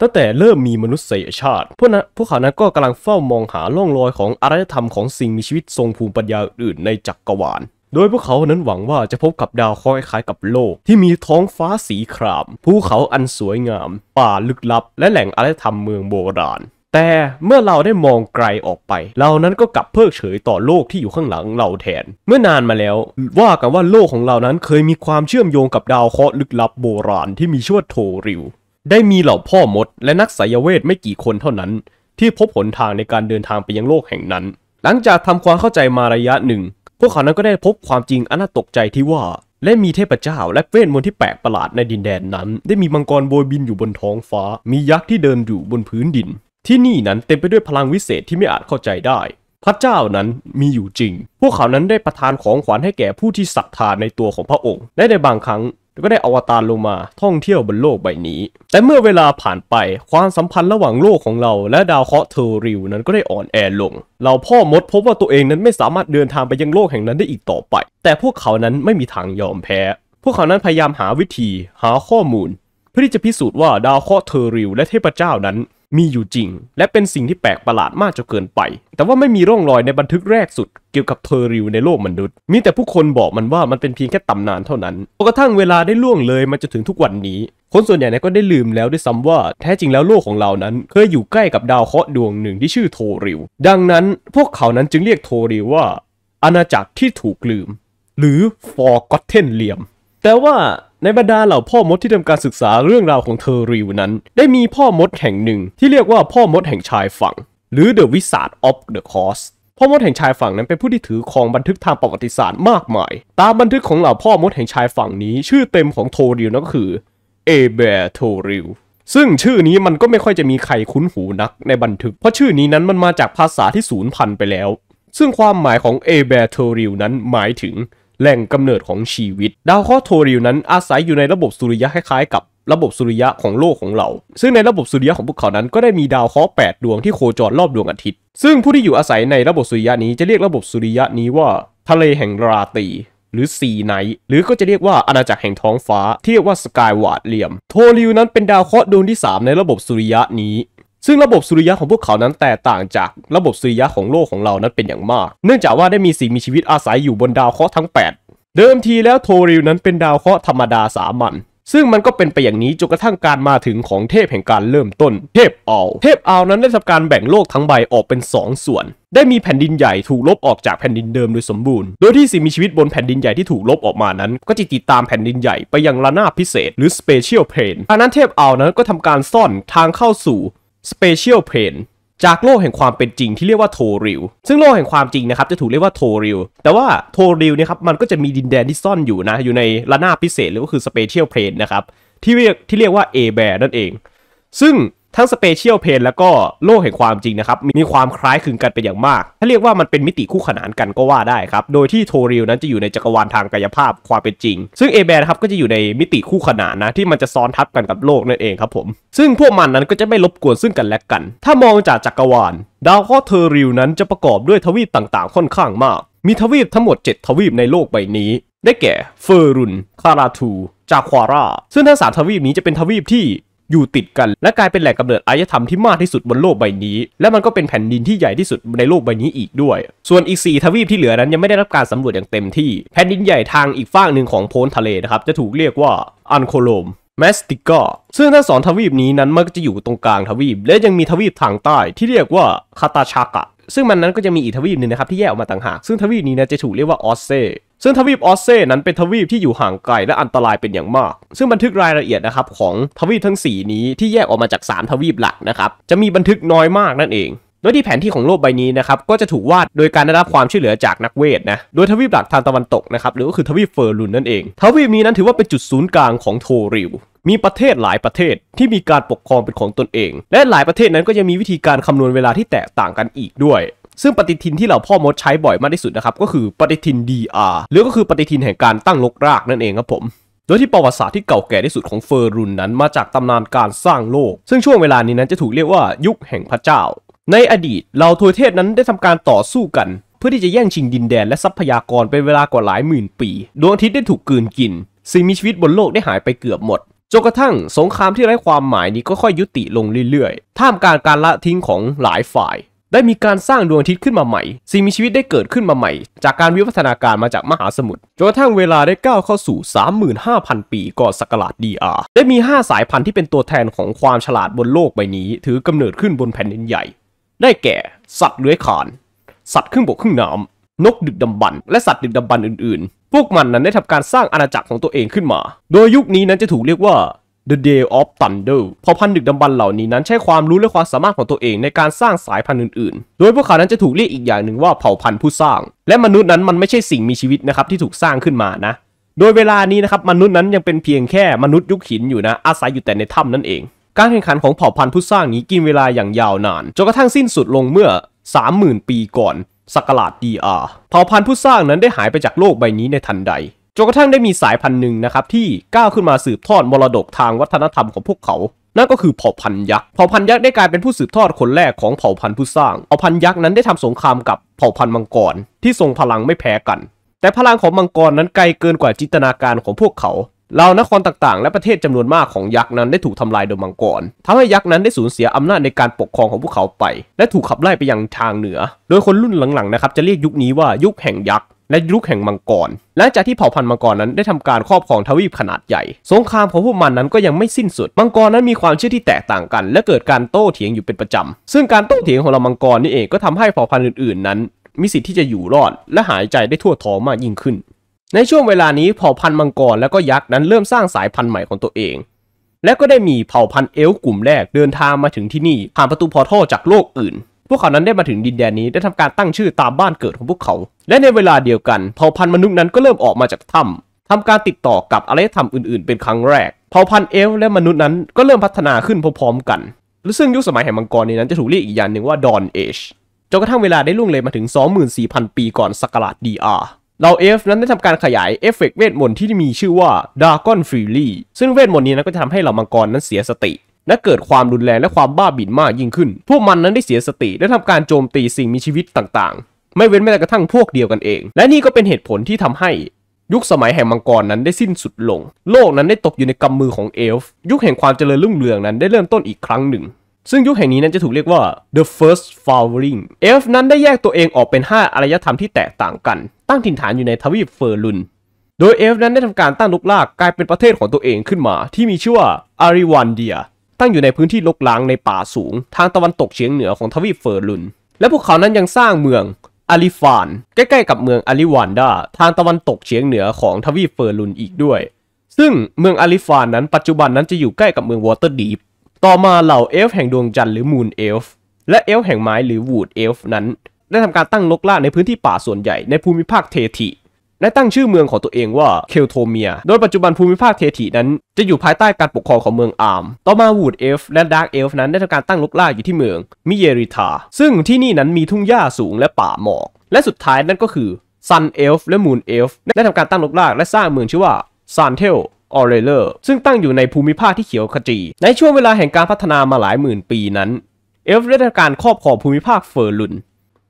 ตั้งแต่เริ่มมีมนุษยชาติ พวกนั้นพวกเขานั้นก็กำลังเฝ้ามองหาล่องรอยของอารยธรรมของสิ่งมีชีวิตทรงภูมิปัญญาอื่นในจักรวาล โดยพวกเขานั้นหวังว่าจะพบกับดาวเคราะห์คล้ายกับโลกที่มีท้องฟ้าสีคราม ภูเขาอันสวยงาม ป่าลึกลับ และแหล่งอารยธรรมเมืองโบราณ แต่เมื่อเราได้มองไกลออกไปเรานั้นก็กลับเพิกเฉยต่อโลกที่อยู่ข้างหลังเราแทน เมื่อนานมาแล้ว ว่ากันว่าโลกของเรานั้นเคยมีความเชื่อมโยงกับดาวเคราะห์ลึกลับโบราณที่มีชื่อว่าโทริวได้มีเหล่าพ่อมดและนักสายเวทไม่กี่คนเท่านั้น ที่พบหนทางในการเดินทางไปยังโลกแห่งนั้น หลังจากทำความเข้าใจมาระยะหนึ่ง พวกเขานั้นก็ได้พบความจริงอันน่าตกใจที่ว่า และมีเทพเจ้าและเวทมนต์ที่แปลกประหลาดในดินแดนนั้น ได้มีมังกรโบยบินอยู่บนท้องฟ้า มียักษ์ที่เดินอยู่บนพื้นดิน ที่นี่นั้นเต็มไปด้วยพลังวิเศษที่ไม่อาจเข้าใจได้พระเจ้านั้นมีอยู่จริง พวกเขานั้นได้ประทานของขวัญให้แก่ผู้ที่ศรัทธาในตัวของพระองค์ และในบางครั้งแล้วก็ได้อวตารลงมาท่องเที่ยวบนโลกใบนี้ แต่เมื่อเวลาผ่านไป ความสัมพันธ์ระหว่างโลกของเรา และดาวเคราะห์เทอริวนั้นก็ได้อ่อนแอลง เราพ่อมดพบว่าตัวเองนั้นไม่สามารถเดินทางไปยังโลกแห่งนั้นได้อีกต่อไป แต่พวกเขานั้นไม่มีทางยอมแพ้ พวกเขานั้นพยายามหาวิธีหาข้อมูลเพื่อที่จะพิสูจน์ว่าดาวเคราะห์เทอริวและเทพเจ้านั้นมีอยู่จริง และเป็นสิ่งที่แปลกประหลาดมากจนเกินไป แต่ว่าไม่มีร่องรอยในบันทึกแรกสุดเกี่ยวกับเทอริวในโลกมนุษย์ มีแต่ผู้คนบอกมันว่ามันเป็นเพียงแค่ตำนานเท่านั้นจนกระทั่งเวลาได้ล่วงเลยมันจะถึงทุกวันนี้ คนส่วนใหญ่ก็ได้ลืมแล้วด้วยซ้ำว่า แท้จริงแล้วโลกของเรานั้น เคยอยู่ใกล้กับดาวเคราะห์ดวงหนึ่งที่ชื่อโทริว ดังนั้นพวกเขานั้นจึงเรียกโทริวว่า อาณาจักรที่ถูกลืม หรือ forgotten realm แต่ว่าในบรรดาเหล่าพ่อมดที่ทำการศึกษาเรื่องราวของเทอรีวนั้น ได้มีพ่อมดแห่งหนึ่ง ที่เรียกว่าพ่อมดแห่งชายฝั่ง หรือ The Wizard of the Coast พ่อมดแห่งชายฝั่งนั้นเป็นผู้ที่ถือของบันทึกทางประวัติศาสตร์มากมาย ตามบันทึกของเหล่าพ่อมดแห่งชายฝั่งนี้ ชื่อเต็มของโทริวนั่นก็คือ เอเบร์โทริวซึ่งชื่อนี้มันก็ไม่ค่อยจะมีใครคุ้นหูนักในบันทึก เพราะชื่อนี้นั้นมันมาจากภาษาที่สูญพันธุ์ไปแล้ว ซึ่งความหมายของเอเบร์โทริวนั้นหมายถึงแหล่งกำเนิดของชีวิตดาวเคราะห์โทริวนั้นอาศัยอยู่ในระบบสุริยะคล้ายๆกับระบบสุริยะของโลกของเรา ซึ่งในระบบสุริยะของพวกเขานั้นก็ได้มีดาวเคราะห์8ดวงที่โคจรรอบดวงอาทิตย์ซึ่งผู้ที่อยู่อาศัยในระบบสุริยะนี้จะเรียกระบบสุริยะนี้ว่า ทะเลแห่งราตรีหรือซีไนหรือก็จะเรียกว่าอาณาจักรแห่งท้องฟ้าที่เรียกว่าสกายวาดเลียมโทริวนั้นเป็นดาวเคราะห์ดวงที่ 3 ในระบบสุริยะนี้ซึ่งระบบสุริยะของพวกเขานั้นแตกต่างจากระบบสุริยะของโลกของเรานั้นเป็นอย่างมาก เนื่องจากว่าได้มีสิ่งมีชีวิตอาศัยอยู่บนดาวเคราะห์ทั้ง8 เดิมทีแล้วโทริวนั้นเป็นดาวเคราะห์ธรรมดาสามัญ ซึ่งมันก็เป็นไปอย่างนี้จนกระทั่งการมาถึงของเทพแห่งการเริ่มต้น เทพอาเทพอานั้นได้ทำการแบ่งโลกทั้งใบออกเป็น 2 ส่วน ได้มีแผ่นดินใหญ่ถูกลบออกจากแผ่นดินเดิมโดยสมบูรณ์ โดยที่สิ่งมีชีวิตบนแผ่นดินใหญ่ที่ถูกลบออกมานั้น ก็จะติดตามแผ่นดินใหญ่ไปยังระนาบพิเศษหรือ Special Plane อันนั้นเทพอานั้นก็ทำการซ่อนทางเข้าสู่ s p ปเ i a l Plane จากโลกแห่งความเป็นจริงที่เรียกว่าโทริวซึ่งโลกแห่งความจริงนะครับจะถูกเรียกว่าโทริวแต่ว่าโทริวเนี่ยครับมันก็จะมีดินแดนที่ซ่อนอยู่นะอยู่ในระนาบพิเศษหรือก็คือ s p ปเ i a l Plane นะครับที่เรียกที่เรียกว่า A b e a r นั่นเอง ซึ่งทั้งสเปเชียลเพนแล้วก็โลกแห่งความจริงนะครับ มีความคล้ายคลึงกันเป็นอย่างมาก ถ้าเรียกว่ามันเป็นมิติคู่ขนานกันก็ว่าได้ครับ โดยที่โทริลนั้นจะอยู่ในจักรวาลทางกายภาพความเป็นจริง ซึ่งเอแบนครับก็จะอยู่ในมิติคู่ขนานนะ ที่มันจะซ้อนทับกันกับโลกนั่นเองครับผม ซึ่งพวกมันนั้นก็จะไม่รบกวนซึ่งกันและกัน ถ้ามองจากจักรวาล ดาวข้อเทอริลนั้นจะประกอบด้วยทวีปต่าง ๆค่อนข้างมาก มีทวีปทั้งหมด 7 ทวีปในโลกใบนี้ ได้แก่เฟอรุนคาราทูจาควาราซึ่งทั้งสามทวีปนี้จะเป็นทวีปที่อยู่ติดกัน และกลายเป็นแหล่งกำเนิดอารยธรรมที่มากที่สุดบนโลกใบนี้ และมันก็เป็นแผ่นดินที่ใหญ่ที่สุดในโลกใบนี้อีกด้วย ส่วนอีก 4 ทวีปที่เหลือนั้นยังไม่ได้รับการสำรวจอย่างเต็มที่แผ่นดินใหญ่ทางอีกฝั่งหนึ่งของโพ้นทะเลนะครับ จะถูกเรียกว่าอันโคลมมมสติกาซึ่งทั้งสองทวีปนี้นั้นมันก็จะอยู่ตรงกลางทวีปและยังมีทวีปทางใต้ที่เรียกว่าคาตาชากะซึ่งมันนั้นก็จะมีอีกทวีปหนึ่งนะครับที่แยกออกมาต่างหากซึ่งทวีปนี้นะจะถูกเรียกว่าออสเซ ซึ่งทวีปออสเซนั้นเป็นทวีปที่อยู่ห่างไกลและอันตรายเป็นอย่างมาก ซึ่งบันทึกรายละเอียดนะครับของทวีปทั้ง 4 นี้ที่แยกออกมาจาก 3 ทวีปหลักนะครับจะมีบันทึกน้อยมากนั่นเอง โดยที่แผนที่ของโลกใบนี้นะครับก็จะถูกวาดโดยการได้รับความช่วยเหลือจากนักเวทนะโดยทวีปหลักทางตะวันตกนะครับหรือก็คือทวีปเฟอร์ลุนนั่นเองทวีปนี้นั้นถือว่าเป็นจุดศูนย์กลางของโทริวมีประเทศหลายประเทศที่มีการปกครองเป็นของตนเอง และหลายประเทศนั้นก็ยังมีวิธีการคำนวณเวลาที่แตกต่างกันอีกด้วย ซึ่งปฏิทินที่เราพ่อมดใช้บ่อยมากที่สุดนะครับก็คือปฏิทิน DR หรือก็คือปฏิทินแห่งการตั้งลกรากนั่นเองครับผม โดยที่ประวัติศาสตร์ที่เก่าแก่ที่สุดของเฟอร์รุนนั้นมาจากตำนานการสร้างโลก ซึ่งช่วงเวลานี้นั้นจะถูกเรียกว่ายุคแห่งพระเจ้า ในอดีตเราทวยเทศนั้นได้ทำการต่อสู้กัน เพื่อที่จะแย่งชิงดินแดนและทรัพยากรเป็นเวลากว่าหลายหมื่นปี ดวงอาทิตย์ได้ถูกกืนกินสิ่งมีชีวิตบนโลกได้หายไปเกือบหมดจนกระทั่งสงครามที่ไร้ความหมายนี้ก็ค่อยยุติลงเรื่อยๆ ท่ามกลางการละทิ้งของหลายฝ่าย ได้มีการสร้างดวงอาทิตย์ขึ้นมาใหม่ สิ่งมีชีวิตได้เกิดขึ้นมาใหม่ จากการวิวัฒนาการมาจากมหาสมุทร จนกระทั่งเวลาได้ก้าวเข้าสู่ 35,000 ปีก่อนศักราชดีอาร์ได้มี 5 สายพันธุ์ที่เป็นตัวแทนของความฉลาดบนโลกใบนี้ ถือกำเนิดขึ้นบนแผ่นดินใหญ่ ได้แก่ สัตว์เลื้อยคลาน สัตว์ครึ่งบกครึ่งน้ำ นกดึกดำบรรและสัตว์ดึกดำบรรอื่นๆพวกมันนั้นได้ทำการสร้างอาณาจักรของตัวเองขึ้นมา โดยยุคนี้นั้นจะถูกเรียกว่า The Day of Thunder พอพันดึกดำบรรเหล่านี้นั้นใช้ความรู้และความสามารถของตัวเองในการสร้างสายพันธุ์อื่น ๆ โดยพวกเขานั้นจะถูกเรียกอีกอย่างหนึ่งว่าเผ่าพันธุ์ผู้สร้าง และมนุษย์นั้นมันไม่ใช่สิ่งมีชีวิตนะครับที่ถูกสร้างขึ้นมานะ โดยเวลานี้นะครับมนุษย์นั้นยังเป็นเพียงแค่มนุษย์ยุคหินอยู่นะอาศัยอยู่แต่ในถ้ำนั่นเอง การแข่งขันของเผ่าพันธุ์ผู้สร้างนี้กินเวลาอย่างยาวนานจนกระทั่งสิ้นสุดลงเมื่อ 30,000 ปีก่อนสักลาดีอาเผ่าพันธุ์ผู้สร้างนั้นได้หายไปจากโลกใบนี้ในทันใดจนกระทั่งได้มีสายพันธุ์หนึ่งนะครับที่ก้าวขึ้นมาสืบทอดมรดกทางวัฒนธรรมของพวกเขานั่นก็คือเผ่าพันธุ์ยักษ์เผ่าพันธุ์ยักษ์ได้กลายเป็นผู้สืบทอดคนแรกของเผ่าพันธุ์ผู้สร้างเผ่าพันธุ์ยักษ์นั้นได้ทำสงครามกับเผ่าพันธุ์มังกรที่ทรงพลังไม่แพ้กัน แต่พลังของมังกรนั้นไกลเกินกว่าจินตนาการของพวกเขาเหล่านครต่าง ๆ และประเทศจำนวนมากของยักษ์นั้นได้ถูกทำลายโดยมังกรทำให้ยักษ์นั้นได้สูญเสียอำนาจในการปกครองของพวกเขาไป และถูกขับไล่ไปยังทางเหนือ โดยคนรุ่นหลังๆนะครับจะเรียกยุคนี้ว่ายุคแห่งยักษ์และยุคแห่งมังกรหลังจากที่เผ่าพันธุ์มังกรนั้นได้ทำการครอบครองทวีปขนาดใหญ่ สงครามของพวกมันนั้นก็ยังไม่สิ้นสุดมังกรนั้นมีความเชื่อที่แตกต่างกัน และเกิดการโต้เถียงอยู่เป็นประจำซึ่งการโต้เถียงของเรามังกรนี่เองก็ทำให้เผ่าพันธุ์อื่นๆ นั้น มีสิทธิ์ที่จะอยู่รอด และหายใจได้ทั่วท้องมากยิ่งขึ้นในช่วงเวลานี้เผ่าพันธุ์มังกรและก็ยักษ์นั้นเริ่มสร้างสายพันธุ์ใหม่ของตัวเอง และก็ได้มีเผ่าพันธุ์เอลกลุ่มแรกเดินทางมาถึงที่นี่ผ่านประตูพอร์ทัลจากโลกอื่น พวกเขานั้นได้มาถึงดินแดนนี้ได้ทำการตั้งชื่อตามบ้านเกิดของพวกเขา และในเวลาเดียวกันเผ่าพันธุ์มนุษย์นั้นก็เริ่มออกมาจากถ้ำทำการติดต่อกับอารยธรรมอื่น ๆเป็นครั้งแรก เผ่าพันธุ์เอลและมนุษย์นั้นก็เริ่มพัฒนาขึ้นพร้อมๆกัน ซึ่งยุคสมัยแห่งมังกรนี้นั้นจะถูกเรียกอีกอย่างหนึ่งว่าดอนเอชจนกระทั่งเวลาได้ล่วงเลยมาถึง24,000ปีก่อนสกราช DR เราเอฟนั้นได้ทำการขยายเอฟเฟกเวทมนต์ที่มีชื่อว่าดา์กอนฟรีลี่ซึ่งเวทมนต์นี้นะก็จะทำให้เหล่ามังกรนั้นเสียสติ และเกิดความรุนแรงและความบ้าบิ่นมากยิ่งขึ้น พวกมันนั้นได้เสียสติและทำการโจมตีสิ่งมีชีวิตต่างๆ ไม่เว้นแม้แต่กระทั่งพวกเดียวกันเอง และนี่ก็เป็นเหตุผลที่ทำให้ ยุคสมัยแห่งมังกรนั้นได้สิ้นสุดลง โลกนั้นได้ตกอยู่ในกำมือของเอลฟ์ยุคแห่งความเจริญรุ่งเรืองนั้นได้เริ่มต้นอีกครั้งหนึ่ง ซึ่งยุคแห่งนี้นั้นจะถูกเรียกว่า the first flowering เอลฟ์นั้นได้แยกตัวเองออกเป็น5อารยธรรมที่แตกต่างกันตั้งถิ่นฐานอยู่ในทวีปเฟอร์ลุน โดยเอฟนั้นได้ทำการตั้งลุกลากกลายเป็นประเทศของตัวเองขึ้นมา ที่มีชื่อว่าอาริวันเดียตั้งอยู่ในพื้นที่ลกล้างในป่าสูง ทางตะวันตกเฉียงเหนือของทวีปเฟอร์ลุน และพวกเขานั้นยังสร้างเมืองอาริฟานใกล้ๆกับเมืองอาริวันดาทางตะวันตกเฉียงเหนือของทวีปเฟอร์ลุนอีกด้วย ซึ่งเมืองอาริฟานนั้น ปัจจุบันนั้นจะอยู่ใกล้กับเมืองวอเตอร์ดีฟต่อมาเหล่าเอลฟแห่งดวงจันทร์หรือมูนเอลฟและเอลฟแห่งไม้หรือวูดเอลฟนั้นได้ทำการตั้งลกล่าในพื้นที่ป่าส่วนใหญ่ในภูมิภาคเทถิและตั้งชื่อเมืองของตัวเองว่าเคลโทเมีย โดยปัจจุบันภูมิภาคเทถินั้นจะอยู่ภายใต้การปกครองของเมืองอาร์มต่อมาวูดเอฟและดาร์กเอฟนั้นได้ทำการตั้งลกล่าอยู่ที่เมืองมิเยริทาซึ่งที่นี่นั้นมีทุ่งหญ้าสูงและป่าหมอก และสุดท้ายนั่นก็คือซันเอลฟ์และมูนเอลฟ์ได้ทำการตั้งลกล่าและสร้างเมืองชื่อว่าซานเทลออเรเลอร์ซึ่งตั้งอยู่ในภูมิภาคที่เขียวขจีในช่วงเวลาแห่งการพัฒนามาหลายหมื่นปีนั้นเอฟได้ทำการครอบครองภูมิภาคเฟอร์ลุน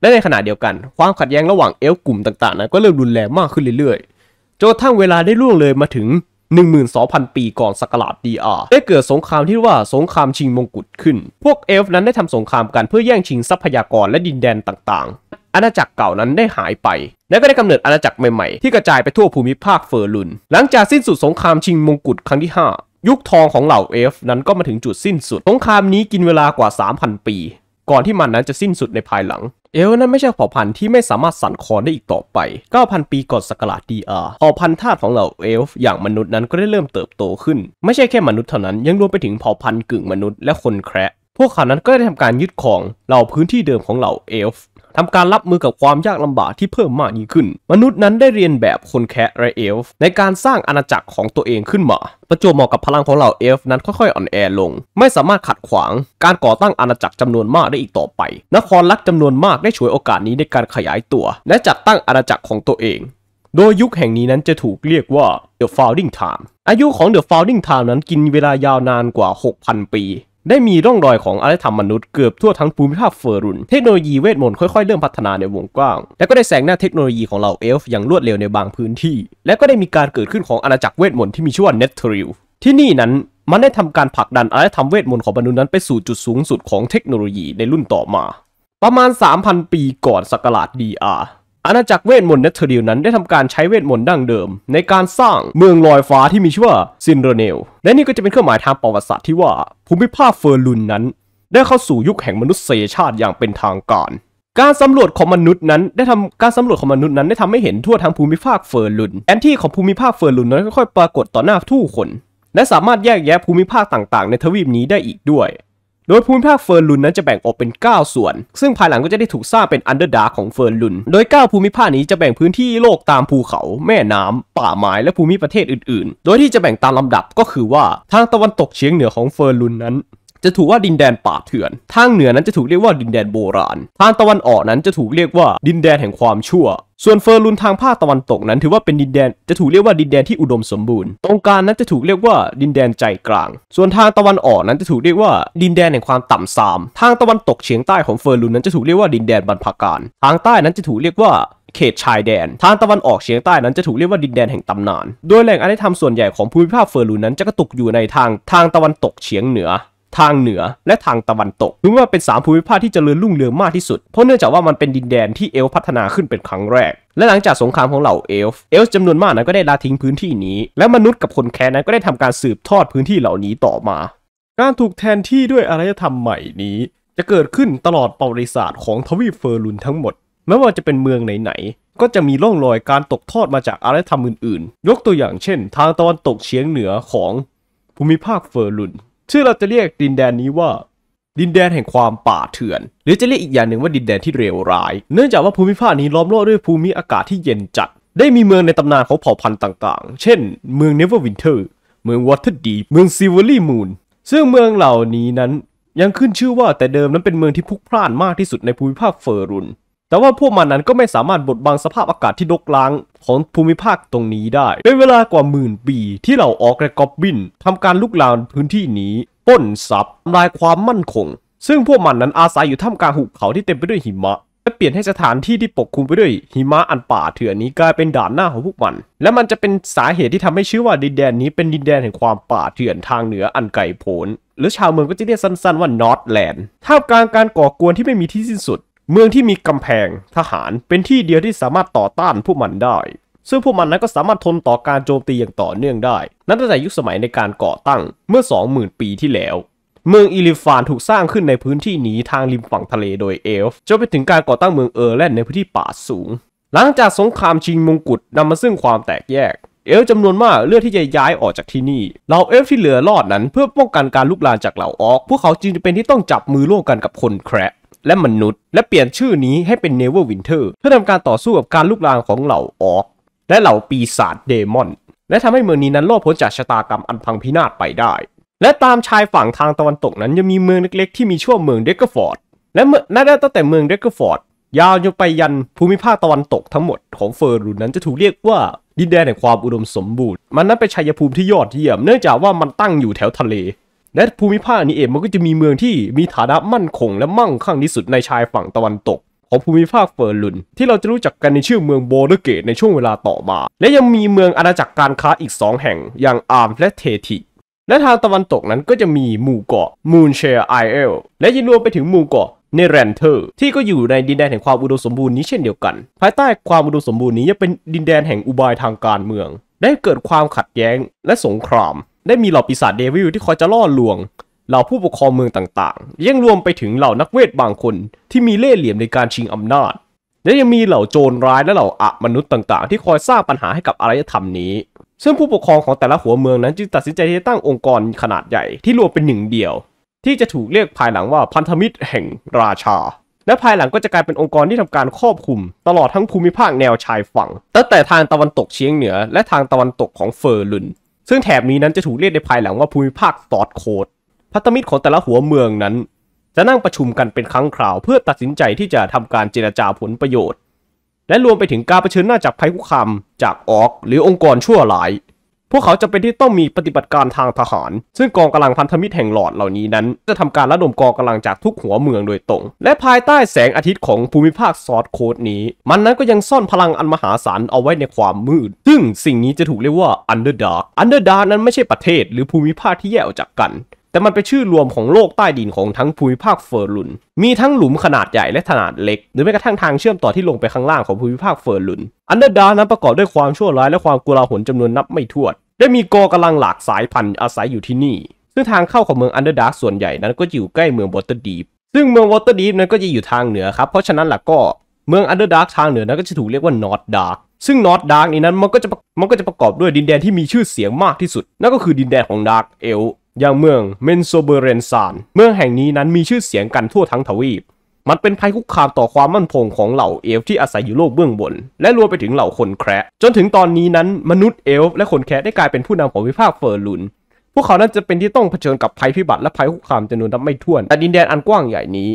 และในขณะเดียวกัน ความขัดแย้งระหว่างเอลกลุ่มต่างๆนั้นก็เริ่มรุนแรงมากขึ้นเรื่อยๆจนกระทั่งเวลาได้ล่วงเลยมาถึง 12,000 ปีก่อนศักราชดีอาได้เกิดสงครามที่ว่าสงครามชิงมงกุฎขึ้น พวกเอลฟ์นั้นได้ทำสงครามกันเพื่อแย่งชิงทรัพยากรและดินแดนต่างๆ อาณาจักรเก่านั้นได้หายไป และก็ได้กำเนิดอาณาจักรใหม่ๆ ที่กระจายไปทั่วภูมิภาคเฟอร์ลุน หลังจากสิ้นสุดสงครามชิงมงกุฎครั้งที่5ยุคทองของเหล่าเอฟนั้นก็มาถึงจุดสิ้นสุด สงครามนี้กินเวลากว่า 3,000 ปี ก่อนที่มันนั้นจะสิ้นสุดในภายหลังเอลนั้นไม่ใช่เผ่าพันธุ์ที่ไม่สามารถสั่นคลอนได้อีกต่อไป 9,000ปีก่อนสกราชดีอาร์เผ่าพันธุ์ทาสของเหล่าเอลฟ์อย่างมนุษย์นั้นก็ได้เริ่มเติบโตขึ้น ไม่ใช่แค่มนุษย์เท่านั้นยังรวมไปถึงเผ่าพันธุ์กึ่งมนุษย์และคนแคระพวกเขานั้นก็ได้ทำการยึดของเหล่าพื้นที่เดิมของเหล่าเอลฟ์ทำการรับมือกับความยากลำบากที่เพิ่มมากยิ่งขึ้น มนุษย์นั้นได้เรียนแบบคนแคะไรเอลฟ์ในการสร้างอาณาจักรของตัวเองขึ้นมา ประจวบเหมาะกับพลังของเหล่าเอลฟ์นั้นค่อยๆอ่อนแอลง ไม่สามารถขัดขวางการก่อตั้งอาณาจักรจำนวนมากได้อีกต่อไป นครลักจำนวนมากได้ฉวยโอกาสนี้ในการขยายตัวและจัดตั้งอาณาจักรของตัวเอง โดยยุคแห่งนี้นั้นจะถูกเรียกว่า The Founding Time อายุของ The Founding Time นั้นกินเวลายาวนานกว่า6,000 ปีได้มีร่องรอยของอารยธรรมมนุษย์เกือบทั่วทั้งภูมิภาคเฟอร์รุน เทคโนโลยีเวทมนต์ค่อยๆ เริ่มพัฒนาในวงกว้าง และก็ได้แสงหน้าเทคโนโลยีของเหล่าเอลฟ์อย่างรวดเร็วในบางพื้นที่ และก็ได้มีการเกิดขึ้นของอาณาจักรเวทมนต์ที่มีชื่อว่าเนทริล ที่นี่นั้น มันได้ทำการผลักดันอารยธรรมเวทมนต์ของมนุษย์นั้นไปสู่จุดสูงสุดของเทคโนโลยีในรุ่นต่อมา ประมาณ 3,000 ปีก่อนศักราช DR อาณาจักรเวทมนต์เนเธอริลนั้นได้ทำการใช้เวทมนต์ดั้งเดิมในการสร้างเมืองลอยฟ้าที่มีชื่อว่าซินเดเนลและนี่ก็จะเป็นเครื่องหมายทางประวัติศาสตร์ที่ว่าภูมิภาคเฟอร์ลุนนั้นได้เข้าสู่ยุคแห่งมนุษยชาติอย่างเป็นทางการการสำรวจของมนุษย์นั้นได้ทำการสำรวจของมนุษย์นั้นได้ทำให้เห็นทั่วทั้งภูมิภาคเฟอร์ลุนแอนที่ของภูมิภาคเฟอร์ลุนนั้นค่อยๆปรากฏต่อหน้าทุกคน และสามารถแยกแยะภูมิภาคต่างๆในทวีปนี้ได้อีกด้วยโดยภูมิภาคเฟิร์นลุนนั้นจะแบ่งออกเป็น 9 ส่วน ซึ่งภายหลังก็จะได้ถูกสร้างเป็นอันเดอร์ดาของเฟิร์นลุน โดย 9 ภูมิภาคนี้จะแบ่งพื้นที่โลกตามภูเขา แม่น้ำ ป่าไม้ และภูมิประเทศอื่นๆ โดยที่จะแบ่งตามลำดับก็คือว่าทางตะวันตกเฉียงเหนือของเฟิร์นลุนนั้นจะถูกว่าดินแดนป่าเถื่อน ทางเหนือนั้นจะถูกเรียกว่าดินแดนโบราณ ทางตะวันออกนั้นจะถูกเรียกว่าดินแดนแห่งความชั่ว ส่วนเฟอร์ลุนทางภาคตะวันตกนั้น ถือว่าเป็นดินแดน จะถูกเรียกว่าดินแดนที่อุดมสมบูรณ์ ตรงกลางนั้นจะถูกเรียกว่าดินแดนใจกลาง ส่วนทางตะวันออกนั้นจะถูกเรียกว่าดินแดนแห่งความต่ำทรามทางตะวันตกเฉียงใต้ของเฟอร์ลุนนั้นจะถูกเรียกว่าดินแดนบรรพการทางใต้นั้นจะถูกเรียกว่าเขตชายแดน ทางตะวันออกเฉียงใต้นั้นจะถูกเรียกว่าดินแดนแห่งตำนานโดยแหล่งอารยธรรมส่วนใหญ่ของภูมิภาคเฟอร์ลุนนั้นจะกระตุกอยู่ในทางทางตะวันตกเฉียงเหนือทางเหนือและทางตะวันตกถือว่าเป็น 3 ภูมิภาคที่เจริญรุ่งเรืองมากที่สุด เพราะเนื่องจากว่ามันเป็นดินแดนที่เอลฟ์พัฒนาขึ้นเป็นครั้งแรก และหลังจากสงครามของเหล่าเอลฟ์เอลฟ์จำนวนมากนั้นก็ได้ลาทิ้งพื้นที่นี้ และมนุษย์กับคนแค้นนั้นก็ได้ทำการสืบทอดพื้นที่เหล่านี้ต่อมา การถูกแทนที่ด้วยอารยธรรมใหม่นี้ จะเกิดขึ้นตลอดประวัติศาสตร์ของทวีปเฟอร์ลุนทั้งหมด ไม่ว่าจะเป็นเมืองไหนๆก็จะมีร่องรอยการตกทอดมาจากอารยธรรมอื่น ๆ ยกตัวอย่างเช่น ทางตะวันตกเฉียงเหนือของภูมิภาคเฟอร์ลุนซึ่งเราจะเรียกดินแดนนี้ว่า ดินแดนแห่งความป่าเถื่อน หรือจะเรียกอีกอย่างหนึ่งว่าดินแดนที่เลวร้าย เนื่องจากว่าภูมิภาคนี้ล้อมรอบด้วยภูมิอากาศที่เย็นจัด ได้มีเมืองในตำนานของเผ่าพันธุ์ต่างๆ เช่นเมืองเนเวอร์วินเทอร์เมืองวอเตอร์ดีเมืองซิเวอรี่มูนซึ่งเมืองเหล่านี้นั้น ยังขึ้นชื่อว่าแต่เดิมนั้นเป็นเมืองที่พลุกพล่านมากที่สุดในภูมิภาคเฟอร์รุนแต่ว่าพวกมันนั้นก็ไม่สามารถบดบังสภาพอากาศที่ดกล้างของภูมิภาคตรงนี้ได้เป็นเวลากว่าหมื่นปีที่เหล่าออกและกอบบินทำการลุกลามพื้นที่นี้ป้นทรัพย์ทำลายความมั่นคง ซึ่งพวกมันนั้นอาศัยอยู่ท่ามกลางหุบเขาที่เต็มไปด้วยหิมะและเปลี่ยนให้สถานที่ที่ปกคลุมไปด้วยหิมะอันป่าเถื่อนนี้กลายเป็นด่านหน้าของพวกมัน และมันจะเป็นสาเหตุที่ทำให้ชื่อว่าดินแดนนี้เป็นดินแดนแห่งความป่าเถื่อนทางเหนืออันไกลโพ้นหรือชาวเมืองก็จะเรียกสั้นๆ ว่านอตแลนด์ท่ามกลางการก่อกวนที่ไม่มีที่สิ้นสุดเมืองที่มีกำแพงทหารเป็นที่เดียวที่สามารถต่อต้านพวกมันได้ ซึ่งพวกมันนั้นก็สามารถทนต่อการโจมตีอย่างต่อเนื่องได้ นั้นตั้งแต่ยุคสมัยในการก่อตั้งเมื่อ 20,000 ปีที่แล้ว เมืองอิลิฟานถูกสร้างขึ้นในพื้นที่หนีทางริมฝั่งทะเลโดยเอลฟ์จนไปถึงการก่อตั้งเมืองเออร์แลนด์ในพื้นที่ป่าสูง หลังจากสงครามชิงมงกุฎนำมาซึ่งความแตกแยก เอลจำนวนมากเลือกที่จะย้ายออกจากที่นี่เหล่าเอลที่เหลือรอดนั้นเพื่อป้องกันการลุกลามจากเหล่าออกพวกเขาจึงเป็นที่ต้องจับมือร่วมกันกับคนแคระและมนุษย์และเปลี่ยนชื่อนี้ให้เป็นเนเวอร์วินเทอร์เพื่อทำการต่อสู้กับการลุกลามของเหล่าออก และเหล่าปีศาจเดมอน และทำให้เมืองนี้นั้นรอดพ้นจากชะตากรรมอันพังพินาศไปได้ และตามชายฝั่งทางตะวันตกนั้นยังมีเมืองเล็กๆที่มีชื่อเมืองเดกเกอร์ฟอร์ดและเมื่อน่้นตั้งแต่เมืองเดกเกอร์ฟอร์ดยาวจนไปยันภูมิภาคตะวันตกทั้งหมดของเฟอร์รูนั้นจะถูกเรียกว่าดินแดนแห่งความอุดมสมบูรณ์มันนั้นเป็นชัยภูมิที่ยอดเยี่ยมเนื่องจากว่ามันตั้งอยู่แถวทะเลและภูมิภาคนี้เองมันก็จะมีเมืองที่มีฐานะมั่นคง และมั่งคั่งที่สุดในชายฝั่งตะวันตก ของภูมิภาคเฟอร์ลุนที่เราจะรู้จักกันในชื่อเมืองโบลเกตในช่วงเวลาต่อมา และยังมีเมืองอาณาจักรการค้าอีก 2 แห่ง อย่างอาร์มและเททิและทางตะวันตกนั้นก็จะมีหมู่เกาะมูนเชร์ไอเอลและยังรวมไปถึงหมู่เกาะเนเรนเทอร์ที่ก็อยู่ในดินแดนแห่งความอุดมสมบูรณ์นี้เช่นเดียวกัน ภายใต้ความอุดมสมบูรณ์นี้จะเป็นดินแดนแห่งอุบายทางการเมือง ได้เกิดความขัดแย้งและสงครามได้มีเหล่าปีศาจเดวิลที่คอยจะล่อลวงเหล่าผู้ปกครองเมืองต่างๆ ยังรวมไปถึงเหล่านักเวทบางคนที่มีเล่ห์เหลี่ยมในการชิงอำนาจ และยังมีเหล่าโจรร้ายและเหล่าอะมนุษย์ต่าง ๆ ที่คอยสร้างปัญหาให้กับอารยธรรมนี้ ซึ่งผู้ปกครองของแต่ละหัวเมืองนั้น จึงตัดสินใจที่จะตั้งองค์กรขนาดใหญ่ที่รวมเป็นหนึ่งเดียวที่จะถูกเรียกภายหลังว่าพันธมิตรแห่งราชา และภายหลังก็จะกลายเป็นองค์กรที่ทำการครอบคลุม ตลอดทั้งภูมิภาคแนวชายฝั่งตั้งแต่ทางตะวันตกเฉียงเหนือและทางตะวันตกของเฟอร์ลุนซึ่งแถบนี้นั้นจะถูกเรียกในภายหลังว่าภูมิภาคสอดโคด พัตมิตรของแต่ละหัวเมืองนั้น จะนั่งประชุมกันเป็นครั้งคราวเพื่อตัดสินใจที่จะทำการเจรจาผลประโยชน์ และรวมไปถึงการเผชิญหน้าจากภัยคุกคามจากออกหรือองค์กรชั่วหลายพวกเขาจะเป็นที่ต้องมีปฏิบัติการทางทหาร ซึ่งกองกำลังพันธมิตรแห่งหลอดเหล่านี้นั้น จะทำการระดมกองกำลังจากทุกหัวเมืองโดยตรง และภายใต้แสงอาทิตย์ของภูมิภาคซอสโคดนี้ มันนั้นก็ยังซ่อนพลังอันมหาศาลเอาไว้ในความมืด ซึ่งสิ่งนี้จะถูกเรียกว่าอันเดอร์ดาร์อันเดอร์ดาร์นั้นไม่ใช่ประเทศ หรือภูมิภาคที่แยกออกจากกันแต่มันเป็นชื่อรวมของโลกใต้ดินของทั้งภูมิภาคเฟอร์ลุน มีทั้งหลุมขนาดใหญ่และขนาดเล็ก หรือแม้กระทั่งทางเชื่อมต่อที่ลงไปข้างล่างของภูมิภาคเฟอร์ลุน อันเดอร์ดาร์นั้นประกอบด้วยความชั่วร้ายและความกลลาหลจำนวนนับไม่ถ้วนได้มีกอกำลังหลากสายพันธุ์อาศัยอยู่ที่นี่ ซึ่งทางเข้าของเมืองอันเดอร์ดาร์ส่วนใหญ่นั้นก็อยู่ใกล้เมืองวอเตอร์ดีฟซึ่งเมืองวอเตอร์ดีฟนั้นก็จะอยู่ทางเหนือครับ เพราะฉะนั้นล่ะก็เมืองอันเดอร์ดาร์ทางเหนือนั้นก็จะถูกเรียกว่านอร์ดดาร์ซึ่งนอตดาร์นี้นั้นมันก็จะมันก็จะประกอบด้วยดินแดนที่มีชื่อเสียงมากที่สุดนั่นก็คือดินแดนของดาร์กเอลอย่างเมืองเมนโซเบเรนซาน เมืองแห่งนี้นั้นมีชื่อเสียงกันทั่วทั้งทวีป มันเป็นภัยคุกคามต่อความมั่นคงของเหล่าเอลฟ์ที่อาศัยอยู่โลกเบื้องบน และรวมไปถึงเหล่าคนแคระ จนถึงตอนนี้นั้น มนุษย์เอลฟ์และคนแคระได้กลายเป็นผู้นำของวิภาคเฟอร์ลุน พวกเขานั้นจะเป็นที่ต้องเผชิญกับภัยพิบัติและภัยคุกคามจำนวนนับไม่ถ้วน แต่ดินแดนอันกว้างใหญ่นี้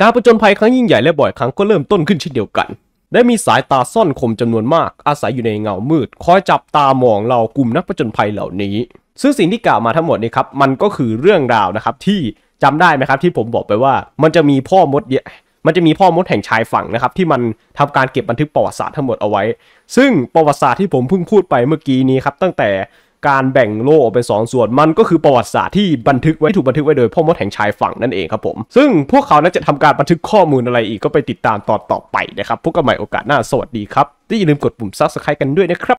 การประจนภัยครั้งยิ่งใหญ่และบ่อยครั้งก็เริ่มต้นขึ้นเช่นเดียวกัน ได้มีสายตาซ่อนคมจำนวนมากอาศัยอยู่ในเงามืด คอยจับตามองเหล่ากลุ่มนักประจนภัยเหล่านี้ซึ่งสิ่งที่กล่าวมาทั้งหมดนี่ครับมันก็คือเรื่องราวนะครับที่จำได้ไหมครับที่ผมบอกไปว่า มันจะมีพ่อมดเยอะมันจะมีพ่อมดแห่งชายฝั่งนะครับที่มันทำการเก็บบันทึกประวัติศาสตร์ทั้งหมดเอาไว้ ซึ่งประวัติศาสตร์ที่ผมเพิ่งพูดไปเมื่อกี้นี้ครับตั้งแต่การแบ่งโลกเป็นสองส่วนมันก็คือประวัติศาสตร์ที่บันทึกไว้ถูกบันทึกไว้โดย พ่อมดแห่งชายฝั่งนั่นเองครับผมซึ่งพวกเขานั้นจะทำการบันทึกข้อมูลอะไรอีกก็ไปติดตามตอนต่อไปนะครับพบกันใหม่โอกาสหน้าสวัสดีครับที่อย่าลืมกดปุ่มซับสไครต์กันด้วยนะครับ